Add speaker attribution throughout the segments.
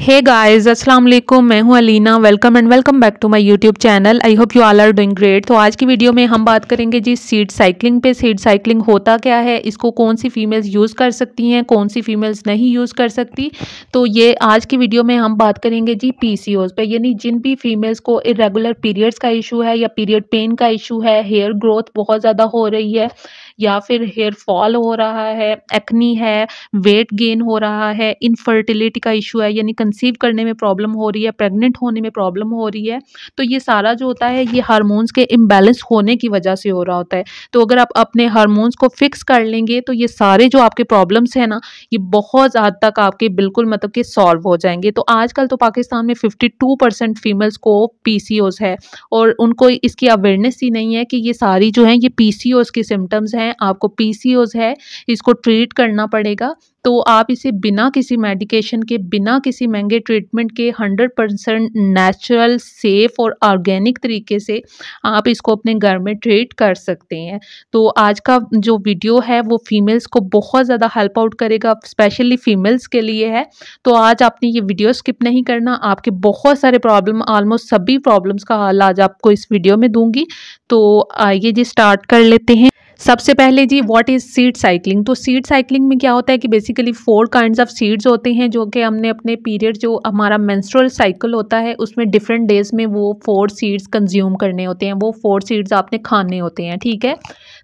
Speaker 1: Hey guys अस्सलाम वालेकुम मैं हूं Alina welcome and welcome back to my YouTube channel I hope you all are doing great तो आज की वीडियो में हम बात करेंगे जी सीड साइकिलिंग पे सीड साइकिलिंग होता क्या है इसको कौन सी फीमेल्स यूज़ कर सकती हैं कौन सी फीमेल्स नहीं यूज़ कर सकती तो ये आज की वीडियो में हम बात करेंगे जी पी पे यानी जिन भी फीमेल्स को इरेगुलर पीरियड्स का इशू है या पीरियड पेन का इशू है हेयर ग्रोथ बहुत ज़्यादा हो रही है या फिर हेयर फॉल हो रहा है एक्नी है वेट गेन हो रहा है इनफर्टिलिटी का इशू है यानी कंसीव करने में प्रॉब्लम हो रही है प्रेग्नेंट होने में प्रॉब्लम हो रही है तो ये सारा जो होता है ये हारमोन्स के इम्बेलेंस होने की वजह से हो रहा होता है तो अगर आप अपने हारमोन्स को फिक्स कर लेंगे तो ये सारे जो आपके प्रॉब्लम्स हैं ना ये बहुत हद तक आपके बिल्कुल मतलब कि सॉल्व हो जाएंगे तो आजकल तो पाकिस्तान में 52 परसेंट फीमेल्स को पी है और उनको इसकी अवेयरनेस ही नहीं है कि ये सारी जो है ये पी की सिम्टम्स हैं हैं आपको पीसीओज है इसको ट्रीट करना पड़ेगा तो आप इसे बिना किसी मेडिकेशन के बिना किसी महंगे ट्रीटमेंट के 100 परसेंट नेचुरल सेफ़ और ऑर्गेनिक तरीके से आप इसको अपने घर में ट्रीट कर सकते हैं तो आज का जो वीडियो है वो फीमेल्स को बहुत ज़्यादा हेल्प आउट करेगा स्पेशली फीमेल्स के लिए है तो आज आपने ये वीडियो स्किप नहीं करना आपके बहुत सारे प्रॉब्लम ऑलमोस्ट सभी प्रॉब्लम्स का हल आज आपको इस वीडियो में दूंगी तो आइए जी स्टार्ट कर लेते हैं सबसे पहले जी व्हाट इज़ सीड साइकिलिंग तो सीड साइकिलिंग में क्या होता है कि basically four kind of seeds होते हैं जो कि हमने अपने पीरियड जो हमारा मेंस्ट्रुअल साइकिल होता है उसमें डिफरेंट डेज में वो फोर सीड्स कंज्यूम करने होते हैं वो फोर सीड्स आपने खाने होते हैं ठीक है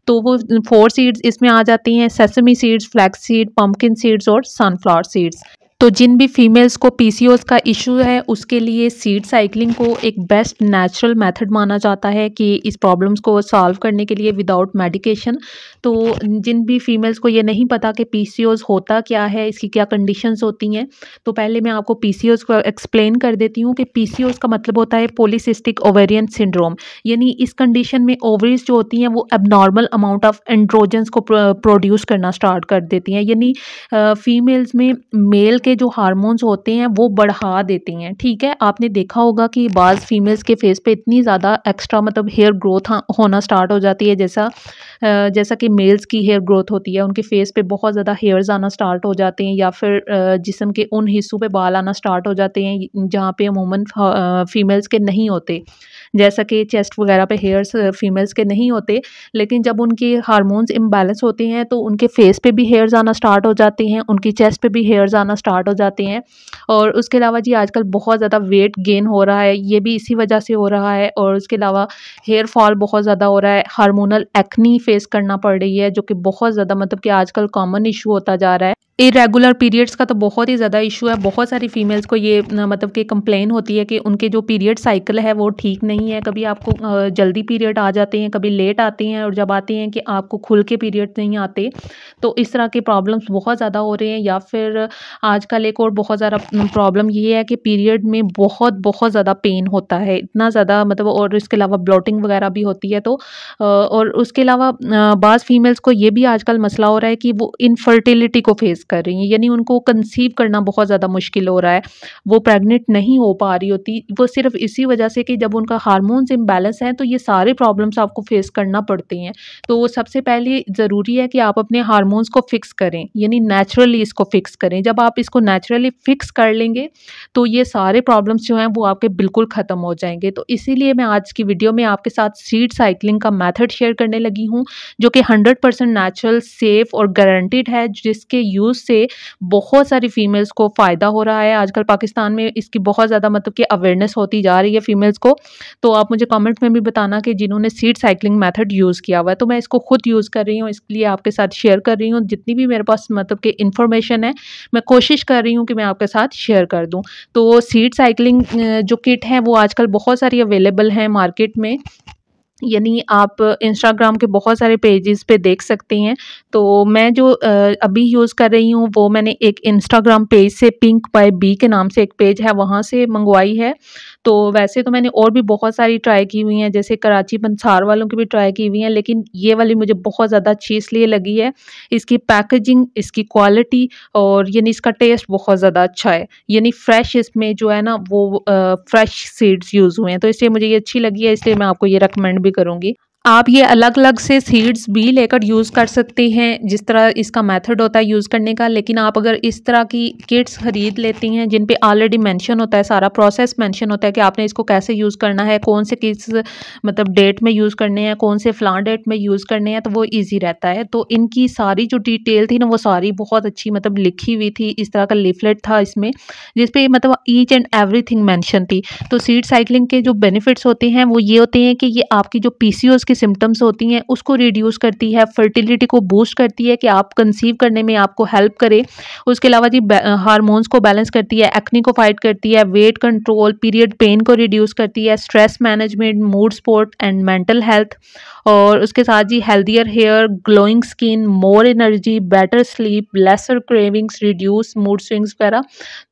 Speaker 1: तो वो फोर सीड्स इसमें आ जाती हैं sesame seeds flax seed pumpkin seeds और सनफ्लावर सीड्स तो जिन भी फीमेल्स को पीसीओएस का इशू है उसके लिए सीड साइकिलिंग को एक बेस्ट नेचुरल मेथड माना जाता है कि इस प्रॉब्लम्स को सॉल्व करने के लिए विदाउट मेडिकेशन तो जिन भी फीमेल्स को ये नहीं पता कि पीसीओएस होता क्या है इसकी क्या कंडीशंस होती हैं तो पहले मैं आपको पीसीओएस को एक्सप्लेन कर देती हूँ कि पी का मतलब होता है पोलिसिस्टिक ओवेरियन सिंड्रोम यानी इस कंडीशन में ओवरीज जो होती हैं वो एबनॉर्मल अमाउंट ऑफ एंड्रोजेंस को प्रोड्यूस करना स्टार्ट कर देती हैं यानी फीमेल्स में मेल के के जो हार्मोन्स होते हैं वो बढ़ा देते हैं ठीक है आपने देखा होगा कि बाज़ फीमेल्स के फेस पे इतनी ज़्यादा एक्स्ट्रा मतलब हेयर ग्रोथ होना स्टार्ट हो जाती है जैसा जैसा कि मेल्स की हेयर ग्रोथ होती है उनके फेस पे बहुत ज़्यादा हेयर्स आना स्टार्ट हो जाते हैं या फिर जिसम के उन हिस्सों पर बाल आना स्टार्ट हो जाते हैं जहाँ पर अमूमन फीमेल्स के नहीं होते जैसा कि चेस्ट वगैरह पे हेयर्स फीमेल्स uh, के नहीं होते लेकिन जब उनके हारमोन्स इम्बैलेंस होते हैं तो उनके फेस पे भी हेयर्स आना स्टार्ट हो जाते हैं उनकी चेस्ट पे भी हेयर्स आना स्टार्ट हो जाते हैं और उसके अलावा जी आजकल बहुत ज़्यादा वेट गेन हो रहा है ये भी इसी वजह से हो रहा है और उसके अलावा हेयर फॉल बहुत ज़्यादा हो रहा है हार्मोनल एक्नी फेस करना पड़ रही है जो कि बहुत ज़्यादा मतलब कि आजकल कॉमन इशू होता जा रहा है इरेगुलर पीरियड्स का तो बहुत ही ज़्यादा इशू है बहुत सारी फीमेल्स को ये मतलब कि कंप्लेन होती है कि उनके जो पीरियड साइकिल है वो ठीक नहीं है कभी आपको जल्दी पीरियड आ जाते हैं कभी लेट आते हैं और जब आते हैं कि आपको खुल के पीरियड नहीं आते तो इस तरह के प्रॉब्लम्स बहुत ज़्यादा हो रहे हैं या फिर आजकल एक और बहुत ज़्यादा प्रॉब्लम ये है कि पीरियड में बहुत बहुत ज़्यादा पेन होता है इतना ज़्यादा मतलब और इसके अलावा ब्लॉटिंग वगैरह भी होती है तो और उसके अलावा बाज़ फीमेल्स को ये भी आजकल मसला हो रहा है कि वो इनफर्टिलिटी को फेस कर रही हैं यानी उनको कंसीव करना बहुत ज़्यादा मुश्किल हो रहा है वो प्रेग्नेंट नहीं हो पा रही होती वो सिर्फ इसी वजह से कि जब उनका हारमोन्स इम्बेलेंस हैं तो ये सारे प्रॉब्लम्स आपको फेस करना पड़ती हैं तो सबसे पहले ज़रूरी है कि आप अपने हारमोन्स को फिक्स करें यानी नेचुरली इसको फिक्स करें जब आप इसको नेचुरली फिक्स कर लेंगे तो ये सारे प्रॉब्लम्स जो हैं वो आपके बिल्कुल ख़त्म हो जाएंगे तो इसीलिए मैं आज की वीडियो में आपके साथ सीड साइकिलिंग का मेथड शेयर करने लगी हूँ जो कि 100 परसेंट नेचुरल सेफ़ और गारंटीड है जिसके यूज़ उससे बहुत सारी फीमेल्स को फ़ायदा हो रहा है आजकल पाकिस्तान में इसकी बहुत ज़्यादा मतलब कि अवेयरनेस होती जा रही है फीमेल्स को तो आप मुझे कमेंट में भी बताना कि जिन्होंने सीड साइकिलिंग मेथड यूज़ किया हुआ है तो मैं इसको खुद यूज़ कर रही हूँ इसके लिए आपके साथ शेयर कर रही हूँ जितनी भी मेरे पास मतलब कि इन्फॉर्मेशन है मैं कोशिश कर रही हूँ कि मैं आपके साथ शेयर कर दूँ तो सीड साइकिलिंग जो किट है वो आजकल बहुत सारी अवेलेबल हैं मार्केट में यानी आप इंस्टाग्राम के बहुत सारे पेजेस पे देख सकते हैं तो मैं जो अभी यूज़ कर रही हूँ वो मैंने एक इंस्टाग्राम पेज से पिंक बाय बी के नाम से एक पेज है वहाँ से मंगवाई है तो वैसे तो मैंने और भी बहुत सारी ट्राई की हुई हैं जैसे कराची पंसार वालों की भी ट्राई की हुई हैं लेकिन ये वाली मुझे बहुत ज़्यादा अच्छी इसलिए लगी है इसकी पैकेजिंग इसकी क्वालिटी और यानी इसका टेस्ट बहुत ज़्यादा अच्छा है यानी फ्रेश इसमें जो है ना वो फ्रेश सीड्स यूज़ हुए हैं तो इसलिए मुझे ये अच्छी लगी है इसलिए मैं आपको ये रिकमेंड भी करूँगी आप ये अलग अलग से सीड्स भी लेकर यूज़ कर सकते हैं जिस तरह इसका मेथड होता है यूज़ करने का लेकिन आप अगर इस तरह की किट्स ख़रीद लेती हैं जिन पे ऑलरेडी मेंशन होता है सारा प्रोसेस मेंशन होता है कि आपने इसको कैसे यूज़ करना है कौन से किस मतलब डेट में यूज़ करने हैं कौन से फ्लान डेट में यूज़ करने हैं तो वो ईजी रहता है तो इनकी सारी जो डिटेल थी ना वो सारी बहुत अच्छी मतलब लिखी हुई थी इस तरह का लिफलेट था इसमें जिसपे मतलब ईच एंड एवरी थिंग थी तो सीड साइकिलिंग के जो बेनिफिट्स होते हैं वो ये होते हैं कि ये आपकी जो पी की सिम्टम्स होती हैं उसको रिड्यूस करती है फर्टिलिटी को बूस्ट करती है कि आप कंसीव करने में आपको हेल्प करे उसके अलावा जी हारमोन्स को बैलेंस करती है एक्नी को फाइट करती है वेट कंट्रोल पीरियड पेन को रिड्यूस करती है stress management mood support and mental health और उसके साथ ही healthier hair glowing skin more energy better sleep lesser cravings reduce mood swings वगैरह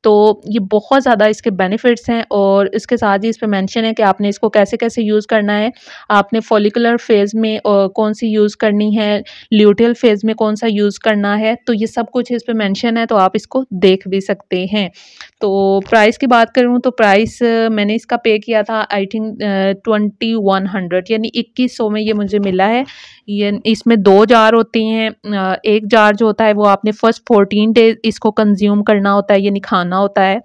Speaker 1: तो ये बहुत ज़्यादा इसके बेनिफिट्स हैं और इसके साथ ही इस पर मैंशन है कि आपने इसको कैसे कैसे यूज़ करना है आपने फॉलिकुलर फेज़ में कौन सी यूज़ करनी है ल्यूटियल फेज़ में कौन सा यूज़ करना है तो ये सब कुछ इस पर मैंशन है तो आप इसको देख भी सकते हैं तो प्राइस की बात करूँ तो प्राइस मैंने इसका पे किया था I think twenty one hundred यानी इक्कीस सौ में ये मुझे मुझे मिला है ये इसमें दो जार होती हैं एक जार जो होता है वो आपने फ़र्स्ट फोर्टीन डेज़ इसको कंज्यूम करना होता है यानी खाना होता है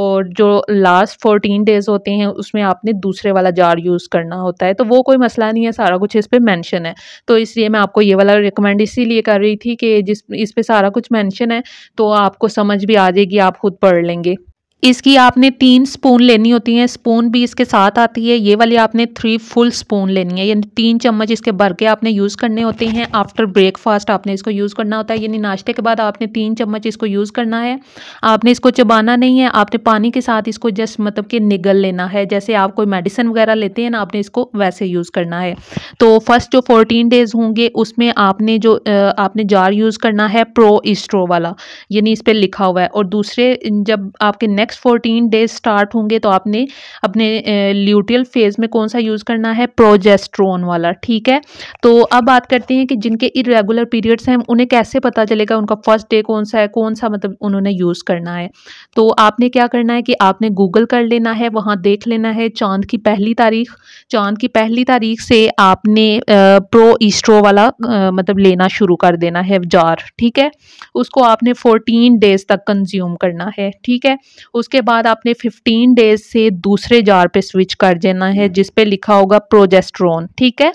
Speaker 1: और जो लास्ट फोर्टीन डेज़ होते हैं उसमें आपने दूसरे वाला जार यूज़ करना होता है तो वो कोई मसला नहीं है सारा कुछ इस पर मैंशन है तो इसलिए मैं आपको ये वाला रिकमेंड इसीलिए कर रही थी कि जिस इस पर सारा कुछ मैंशन है तो आपको समझ भी आ जाएगी आप खुद पढ़ लेंगे इसकी आपने तीन स्पून लेनी होती है स्पून भी इसके साथ आती है ये वाली आपने थ्री फुल स्पून लेनी है यानी तीन चम्मच इसके भर के आपने यूज़ करने होते हैं आफ्टर ब्रेकफास्ट आपने इसको यूज़ करना होता है यानी नाश्ते के बाद आपने तीन चम्मच इसको यूज़ करना है आपने इसको चबाना नहीं है आपने पानी के साथ इसको जस्ट मतलब कि निगल लेना है जैसे आप कोई मेडिसिन वगैरह लेते हैं ना आपने इसको वैसे यूज़ करना है तो फर्स्ट जो फोर्टीन डेज़ होंगे उसमें आपने जो आपने जार यूज़ करना है प्रो इस्ट्रो वाला यानी इस पर लिखा हुआ है और दूसरे जब आपके next next fourteen days start होंगे तो आपने अपने ल्यूटियल फेज में कौन सा यूज़ करना है प्रोजेस्ट्रोन वाला ठीक है तो अब बात करते हैं कि जिनके इरेगुलर पीरियड्स हैं उन्हें कैसे पता चलेगा उनका फर्स्ट डे कौन सा है कौन सा मतलब उन्होंने यूज़ करना है तो आपने क्या करना है कि आपने गूगल कर लेना है वहाँ देख लेना है चांद की पहली तारीख चांद की पहली तारीख से आपने प्रो ईस्ट्रो वाला मतलब लेना शुरू कर देना है जार ठीक है उसको आपने फोर्टीन डेज तक कंज्यूम करना है ठीक है उसके बाद आपने 15 डेज से दूसरे जार पे स्विच कर देना है हम्म। जिस पे लिखा होगा प्रोजेस्ट्रोन ठीक है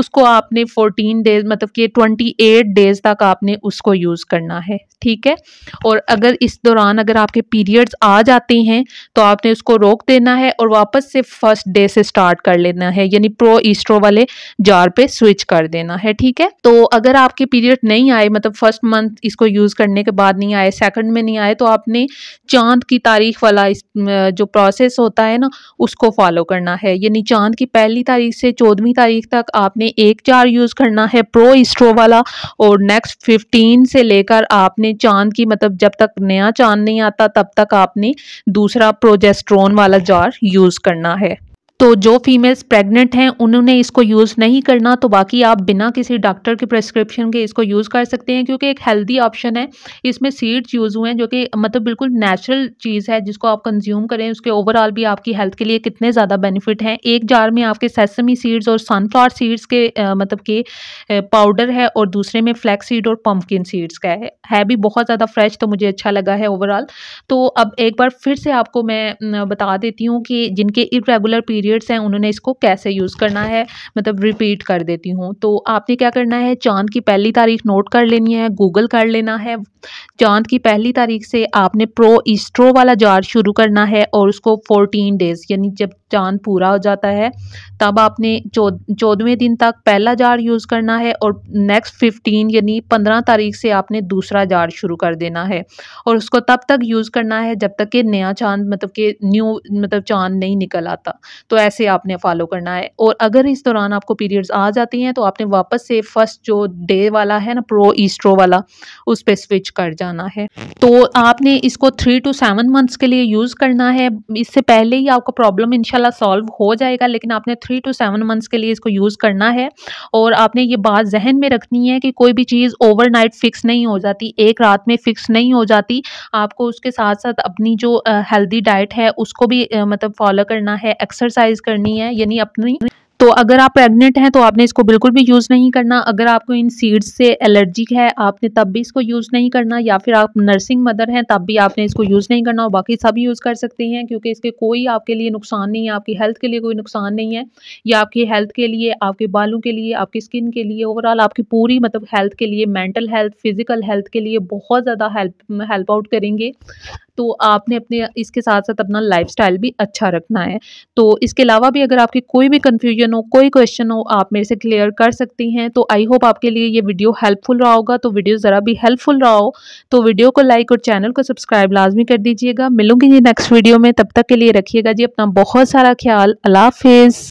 Speaker 1: उसको आपने 14 डेज मतलब कि 28 डेज तक आपने उसको यूज़ करना है ठीक है और अगर इस दौरान अगर आपके पीरियड्स आ जाते हैं तो आपने उसको रोक देना है और वापस से फर्स्ट डे से स्टार्ट कर लेना है यानी प्रो ईस्ट्रो वाले जार पे स्विच कर देना है ठीक है तो अगर आपके पीरियड नहीं आए मतलब फर्स्ट मंथ इसको यूज़ करने के बाद नहीं आए सेकेंड में नहीं आए तो आपने चांद की तारीख तारीख वाला इस जो प्रोसेस होता है ना उसको फॉलो करना है यानी चांद की पहली तारीख से चौदहवीं तारीख तक आपने एक जार यूज़ करना है प्रो इस्ट्रो वाला और नेक्स्ट फिफ्टीन से लेकर आपने चांद की मतलब जब तक नया चांद नहीं आता तब तक आपने दूसरा प्रोजेस्ट्रोन वाला जार यूज़ करना है तो जो फीमेल्स प्रेग्नेंट हैं उन्होंने इसको यूज़ नहीं करना तो बाकी आप बिना किसी डॉक्टर के प्रेस्क्रिप्शन के इसको यूज़ कर सकते हैं क्योंकि एक हेल्दी ऑप्शन है इसमें सीड्स यूज़ हुए हैं जो कि मतलब बिल्कुल नेचुरल चीज़ है जिसको आप कंज्यूम करें उसके ओवरऑल भी आपकी हेल्थ के लिए कितने ज़्यादा बेनिफिट हैं एक जार में आपके सेसमी सीड्स और सनफ्लावर सीड्स के आ, मतलब के पाउडर है और दूसरे में फ्लैक्स सीड और पम्पकिन सीड्स का है है भी बहुत ज़्यादा फ्रेश तो मुझे अच्छा लगा है ओवरऑल तो अब एक बार फिर से आपको मैं बता देती हूँ कि जिनके इरेगुलर पीरियड पीरियड्स हैं उन्होंने इसको कैसे यूज़ करना है मतलब रिपीट कर देती हूँ तो आपने क्या करना है चांद की पहली तारीख नोट कर लेनी है गूगल कर लेना है चांद की पहली तारीख से आपने प्रो ईस्ट्रो वाला जार शुरू करना है और उसको फोर्टीन डेज़ यानी जब चांद पूरा हो जाता है तब आपने चौदहवें दिन तक पहला जार यूज़ करना है और नेक्स्ट फिफ्टीन यानी पंद्रह तारीख से आपने दूसरा जार शुरू कर देना है और उसको तब तक यूज़ करना है जब तक कि नया चांद मतलब कि न्यू मतलब चांद नहीं निकल आता तो ऐसे आपने फॉलो करना है और अगर इस दौरान आपको पीरियड्स आ जाती हैं तो आपने वापस से फर्स्ट जो डे वाला है ना प्रो ईस्ट्रो वाला उस पर स्विच कर जाना है तो आपने इसको थ्री टू सेवन मंथ्स के लिए यूज़ करना है इससे पहले ही आपको प्रॉब्लम इनशाला इनशाला सॉल्व हो जाएगा लेकिन आपने थ्री टू सेवन मंथ्स के लिए इसको यूज़ करना है और आपने ये बात जहन में रखनी है कि कोई भी चीज़ ओवरनाइट फिक्स नहीं हो जाती एक रात में फिक्स नहीं हो जाती आपको उसके साथ साथ अपनी जो हेल्दी डाइट है उसको भी मतलब फॉलो करना है एक्सरसाइज करनी है यानी अपनी तो अगर आप प्रेग्नेंट हैं तो आपने इसको बिल्कुल भी यूज़ नहीं करना अगर आपको इन सीड्स से एलर्जिक है आपने तब भी इसको यूज़ नहीं करना या फिर आप नर्सिंग मदर हैं तब भी आपने इसको यूज़ नहीं करना और बाकी सब यूज़ कर सकते हैं क्योंकि इसके कोई आपके लिए नुकसान नहीं है आपकी हेल्थ के लिए कोई नुकसान नहीं है या आपकी हेल्थ के लिए आपके बालों के लिए आपकी स्किन के लिए ओवरऑल आपकी पूरी मतलब हेल्थ के लिए मेंटल हेल्थ फिज़िकल हेल्थ के लिए बहुत ज़्यादा हेल्प हेल्प आउट करेंगे तो आपने अपने इसके साथ साथ अपना लाइफस्टाइल भी अच्छा रखना है तो इसके अलावा भी अगर आपकी कोई भी कन्फ्यूजन हो कोई क्वेश्चन हो आप मेरे से क्लियर कर सकती हैं तो आई होप आपके लिए ये वीडियो हेल्पफुल रहा होगा तो वीडियो ज़रा भी हेल्पफुल रहा हो तो वीडियो को लाइक और चैनल को सब्सक्राइब लाजमी कर दीजिएगा मिलूंगी जी नेक्स्ट वीडियो में तब तक के लिए रखिएगा जी अपना बहुत सारा ख्याल अला हाफिज़